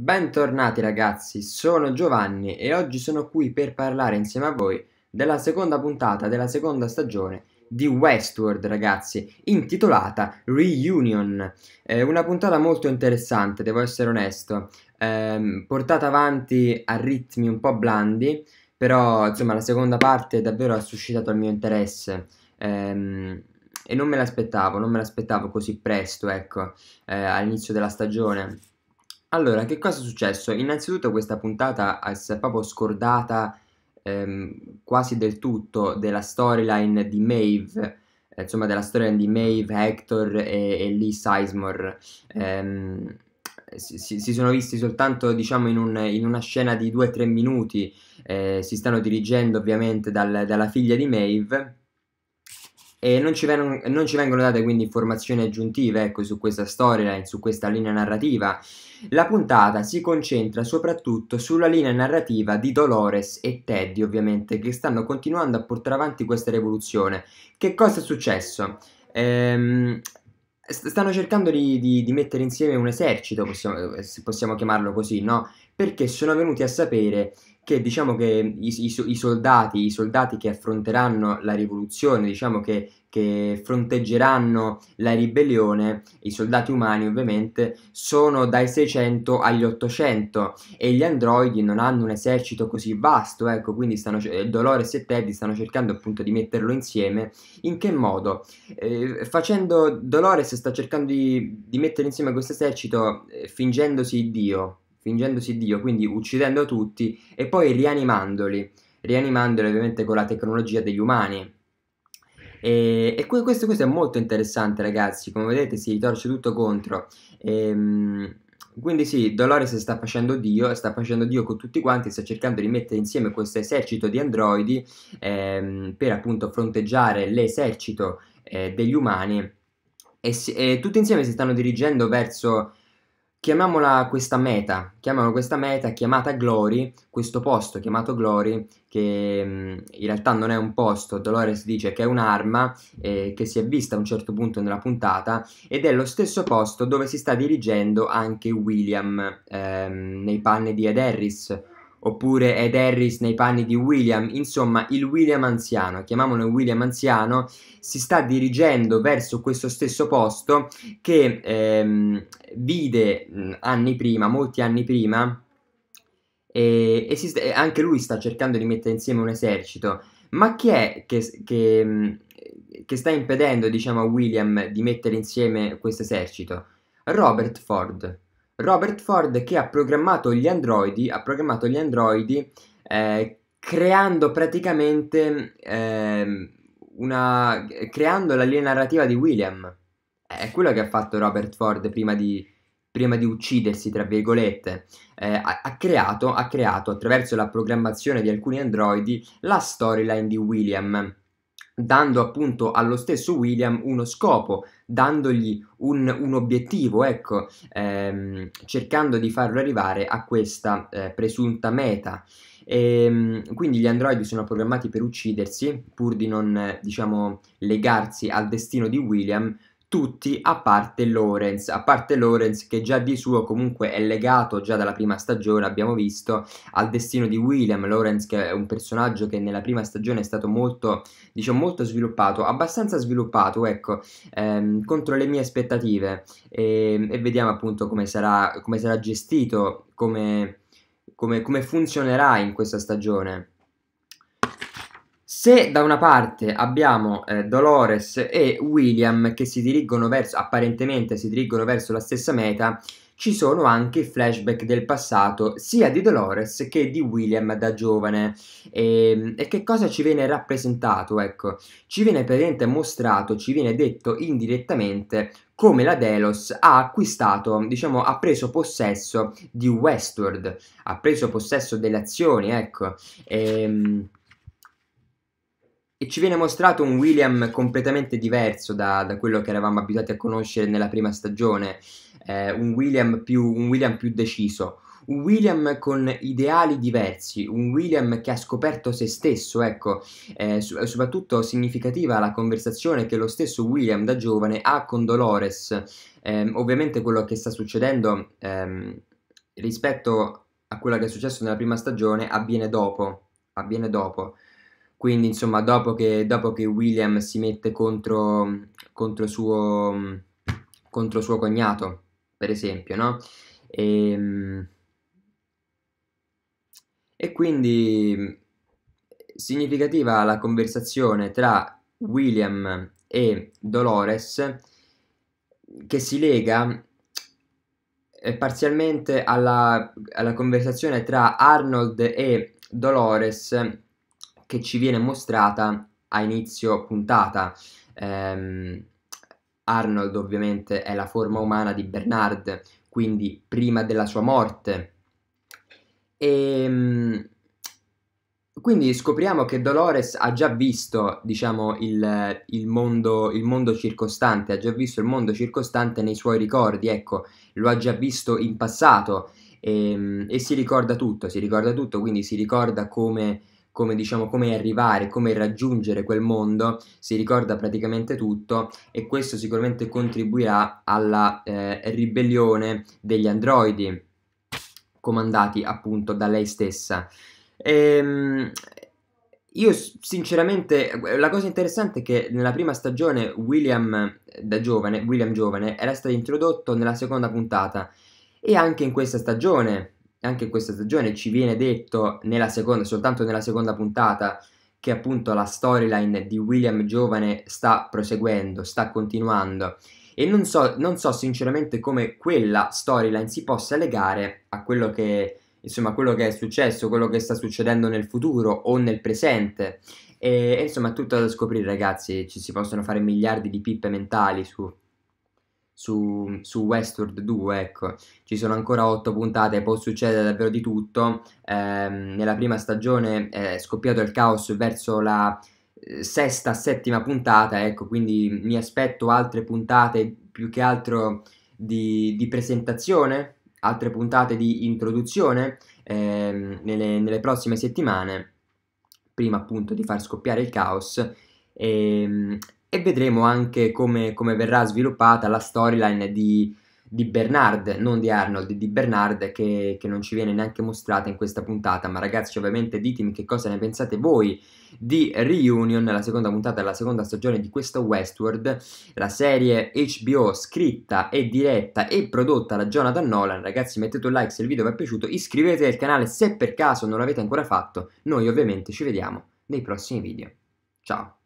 Bentornati ragazzi, sono Giovanni e oggi sono qui per parlare insieme a voi della seconda puntata della seconda stagione di Westworld ragazzi, intitolata Reunion. Eh, una puntata molto interessante, devo essere onesto, eh, portata avanti a ritmi un po' blandi, però insomma la seconda parte davvero ha suscitato il mio interesse. Eh, e non me l'aspettavo, non me l'aspettavo così presto, ecco, eh, all'inizio della stagione allora, che cosa è successo? Innanzitutto questa puntata si è proprio scordata ehm, quasi del tutto della storyline di Maeve, eh, insomma della storyline di Maeve, Hector e, e Lee Sizemore. Ehm, si, si, sono visti soltanto diciamo in, un, in una scena di 2-3 minuti, eh, si stanno dirigendo ovviamente dal, dalla figlia di Maeve e non ci, vengono, non ci, vengono, date quindi informazioni aggiuntive ecco, su questa storyline, su questa linea narrativa. La puntata si concentra soprattutto sulla linea narrativa di Dolores e Teddy, ovviamente, che stanno continuando a portare avanti questa rivoluzione. Che cosa è successo? Ehm, stanno cercando di, di, di, mettere insieme un esercito, possiamo, eh, se possiamo chiamarlo così, no? Perché sono venuti a sapere che, diciamo che i, i, i, soldati, i soldati che affronteranno la rivoluzione, diciamo che che fronteggeranno la ribellione, i soldati umani ovviamente, sono dai 600 agli 800 e gli androidi non hanno un esercito così vasto, ecco, quindi stanno, Dolores e Teddy stanno cercando appunto di metterlo insieme. In che modo? Eh, facendo, Dolores sta cercando di, di mettere insieme questo esercito eh, fingendosi Dio, fingendosi Dio, quindi uccidendo tutti e poi rianimandoli, rianimandoli ovviamente con la tecnologia degli umani Ehm, e, e questo, questo, è molto interessante, ragazzi. Come vedete, si ritorce tutto contro. E, ehm, quindi, sì, Dolores sta facendo Dio, sta facendo Dio con tutti quanti, sta cercando di mettere insieme questo esercito di androidi ehm, per appunto fronteggiare l'esercito eh, degli umani. E, e tutti insieme si stanno dirigendo verso chiamiamola questa meta, chiamiamola questa meta chiamata Glory, questo posto chiamato Glory, che mm, in realtà non è un posto, Dolores dice che è un'arma eh, che si è vista a un certo punto nella puntata ed è lo stesso posto dove si sta dirigendo anche William ehm, nei panni di Ed Harris, oppure Ed Harris nei panni di William, insomma il William anziano, chiamiamolo William anziano, si sta dirigendo verso questo stesso posto che ehm, vide mm, anni prima, molti anni prima, e, e sta, anche lui sta cercando di mettere insieme un esercito, ma chi è che, che, mm, che sta impedendo diciamo, a William di mettere insieme questo esercito? Robert Ford. Robert Ford che ha programmato gli androidi, ha programmato gli androidi eh, creando praticamente eh, una, creando la linea narrativa di William. È quello che ha fatto Robert Ford prima di, prima di uccidersi, tra virgolette. Eh, ha, ha, creato, ha creato, attraverso la programmazione di alcuni androidi, la storyline di William dando appunto allo stesso William uno scopo, dandogli un, un obiettivo, ecco, ehm, cercando di farlo arrivare a questa eh, presunta meta. E, ehm, quindi gli androidi sono programmati per uccidersi, pur di non, diciamo, legarsi al destino di William, tutti a parte Lawrence, a parte Lawrence che già di suo comunque è legato già dalla prima stagione, abbiamo visto, al destino di William, Lawrence che è un personaggio che nella prima stagione è stato molto, diciamo, molto sviluppato, abbastanza sviluppato, ecco, ehm, contro le mie aspettative e, e vediamo appunto come sarà, come sarà gestito, come, come, come funzionerà in questa stagione. Se da una parte abbiamo eh, Dolores e William che si dirigono verso, apparentemente si dirigono verso la stessa meta, ci sono anche i flashback del passato sia di Dolores che di William da giovane. E, ehm, e che cosa ci viene rappresentato? Ecco, ci viene praticamente mostrato, ci viene detto indirettamente come la Delos ha acquistato, diciamo, ha preso possesso di Westward, ha preso possesso delle azioni, ecco. E, ehm, e ci viene mostrato un William completamente diverso da, da quello che eravamo abituati a conoscere nella prima stagione, eh, un, William più, un William più deciso, un William con ideali diversi, un William che ha scoperto se stesso, ecco, eh, soprattutto significativa la conversazione che lo stesso William da giovane ha con Dolores, eh, ovviamente quello che sta succedendo ehm, rispetto a quello che è successo nella prima stagione avviene dopo, avviene dopo. Quindi, insomma, dopo che, dopo che William si mette contro, contro, suo, contro suo cognato, per esempio, no? E, ehm, e quindi significativa la conversazione tra William e Dolores che si lega eh, parzialmente alla, alla conversazione tra Arnold e Dolores che ci viene mostrata a inizio puntata. Ehm, Arnold ovviamente è la forma umana di Bernard, quindi prima della sua morte. E, ehm, quindi scopriamo che Dolores ha già visto, diciamo, il, il, mondo, il, mondo, circostante, ha già visto il mondo circostante nei suoi ricordi, ecco, lo ha già visto in passato e, ehm, e si ricorda tutto, si ricorda tutto, quindi si ricorda come come, diciamo, come arrivare, come raggiungere quel mondo, si ricorda praticamente tutto e questo sicuramente contribuirà alla eh, ribellione degli androidi comandati appunto da lei stessa. Ehm, io sinceramente, la cosa interessante è che nella prima stagione William eh, da giovane, William giovane era stato introdotto nella seconda puntata e anche in questa stagione anche questa stagione ci viene detto nella seconda, soltanto nella seconda puntata che appunto la storyline di William Giovane sta proseguendo, sta continuando e non so, non so sinceramente come quella storyline si possa legare a quello che insomma quello che è successo, quello che sta succedendo nel futuro o nel presente. E, insomma è tutto da scoprire, ragazzi. Ci si possono fare miliardi di pippe mentali su su, su, Westward 2, ecco, ci sono ancora 8 puntate, può succedere davvero di tutto. Eh, nella prima stagione è scoppiato il caos verso la eh, sesta, settima puntata, ecco, quindi mi aspetto altre puntate più che altro di, di presentazione, altre puntate di introduzione eh, nelle, nelle prossime settimane, prima appunto di far scoppiare il caos. E, ehm, e vedremo anche come, come verrà sviluppata la storyline di, di, Bernard, non di Arnold, di Bernard che, che, non ci viene neanche mostrata in questa puntata, ma ragazzi ovviamente ditemi che cosa ne pensate voi di Reunion, la seconda puntata della seconda stagione di questo Westworld, la serie HBO scritta e diretta e prodotta da Jonathan Nolan, ragazzi mettete un like se il video vi è piaciuto, iscrivetevi al canale se per caso non l'avete ancora fatto, noi ovviamente ci vediamo nei prossimi video, ciao!